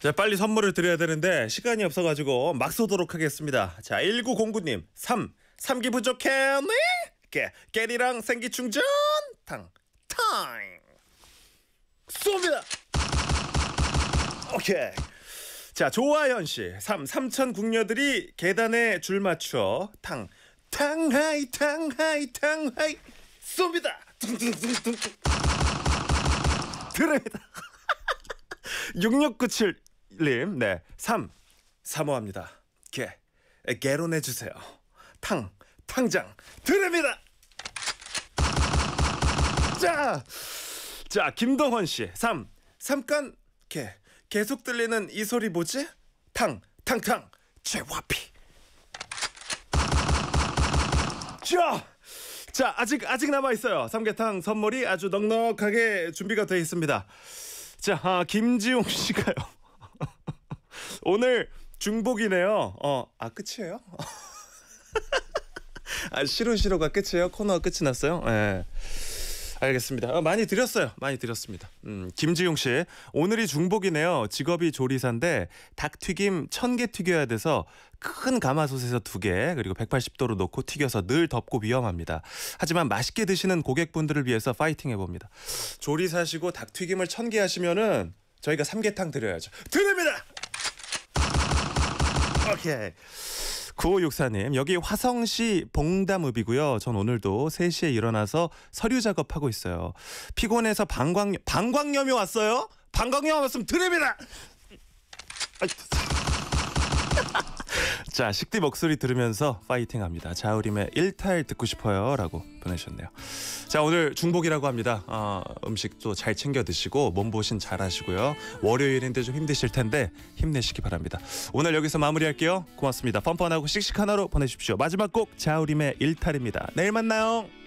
자, 빨리 선물을 드려야 되는데 시간이 없어가지고 막 쏘도록 하겠습니다. 자, 1909님, 3. 3기 부족해, 네? 깨, 깨리랑 생기 충전, 탕, 타임. 쏩니다! 오케이. 자, 조아현 씨. 3. 3천 궁녀들이 계단에 줄 맞춰 탕. 탕하이 탕하이 탕하이 쏩니다. 둥둥둥둥둥. 들어니다 6697 님, 네. 3. 사모합니다. 개. 개론해 주세요. 탕. 탕장 드립니다. 자. 자, 김동헌 씨. 3. 삼깐 개. 계속 들리는 이 소리 뭐지? 탕. 탕탕. 제와피. 자. 자, 아직 아직 남아 있어요. 삼계탕 선물이 아주 넉넉하게 준비가 되어 있습니다. 자, 아, 김지용 씨가요. 오늘 중복이네요. 어, 아 끝이에요? 아 싫어 싫어가 끝이에요? 코너가 끝이 났어요? 예. 네. 알겠습니다. 어, 많이 드렸어요. 많이 드렸습니다. 음, 김지용 씨, 오늘이 중복이네요. 직업이 조리사인데 닭 튀김 천 개 튀겨야 돼서 큰 가마솥에서 두 개, 그리고 180도로 놓고 튀겨서 늘 덥고 위험합니다. 하지만 맛있게 드시는 고객분들을 위해서 파이팅 해봅니다. 조리사시고 닭 튀김을 천 개 하시면은 저희가 삼계탕 드려야죠. 드립니다. 오케이. 9564님, 여기 화성시 봉담읍이고요. 전 오늘도 3시에 일어나서 서류 작업하고 있어요. 피곤해서 방광, 방광염이 왔어요? 방광염 왔으면 드립니다! 아이, 자, 식디 목소리 들으면서 파이팅 합니다. 자우림의 일탈 듣고 싶어요. 라고 보내셨네요. 자, 오늘 중복이라고 합니다. 어, 음식도 잘 챙겨 드시고, 몸보신 잘 하시고요. 월요일인데 좀 힘드실 텐데, 힘내시기 바랍니다. 오늘 여기서 마무리할게요. 고맙습니다. 뻔뻔하고 씩씩하나로 보내십시오. 마지막 곡 자우림의 일탈입니다. 내일 만나요.